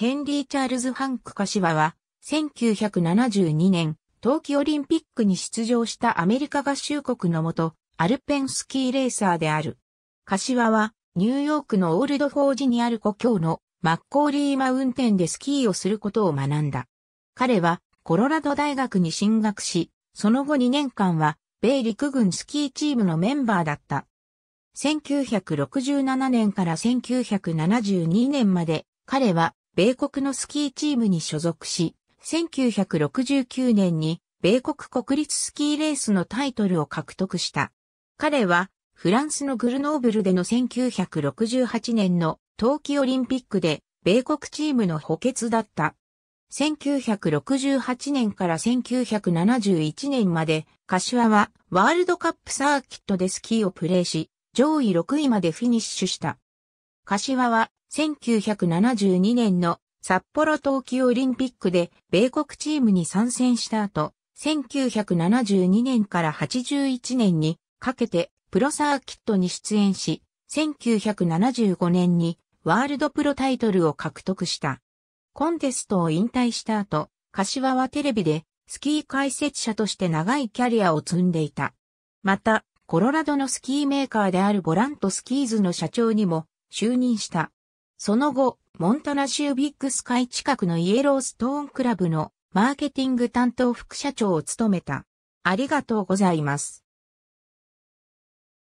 ヘンリー・チャールズ・ハンクカシワは、1972年、冬季オリンピックに出場したアメリカ合衆国のもと、アルペンスキーレーサーである。カシワは、ニューヨークのオールドフォージにある故郷のマッコーリーマウンテンでスキーをすることを学んだ。彼は、コロラド大学に進学し、その後2年間は、米陸軍スキーチームのメンバーだった。1967年から1972年まで、彼は米国のスキーチームに所属し、1969年に米国国立スキーレースのタイトルを獲得した。彼はフランスのグルノーブルでの1968年の冬季オリンピックで米国チームの補欠だった。1968年から1971年まで、柏はワールドカップサーキットでスキーをプレーし、上位6位までフィニッシュした。柏は1972年の札幌冬季オリンピックで米国チームに参戦した後、1972年から81年にかけてプロサーキットに出演し、1975年にワールドプロタイトルを獲得した。コンテストを引退した後、柏はテレビでスキー解説者として長いキャリアを積んでいた。また、コロラドのスキーメーカーであるボラントスキーズの社長にも就任した。その後、モンタナ州ビッグスカイ近くのイエローストーンクラブのマーケティング担当副社長を務めた。ありがとうございます。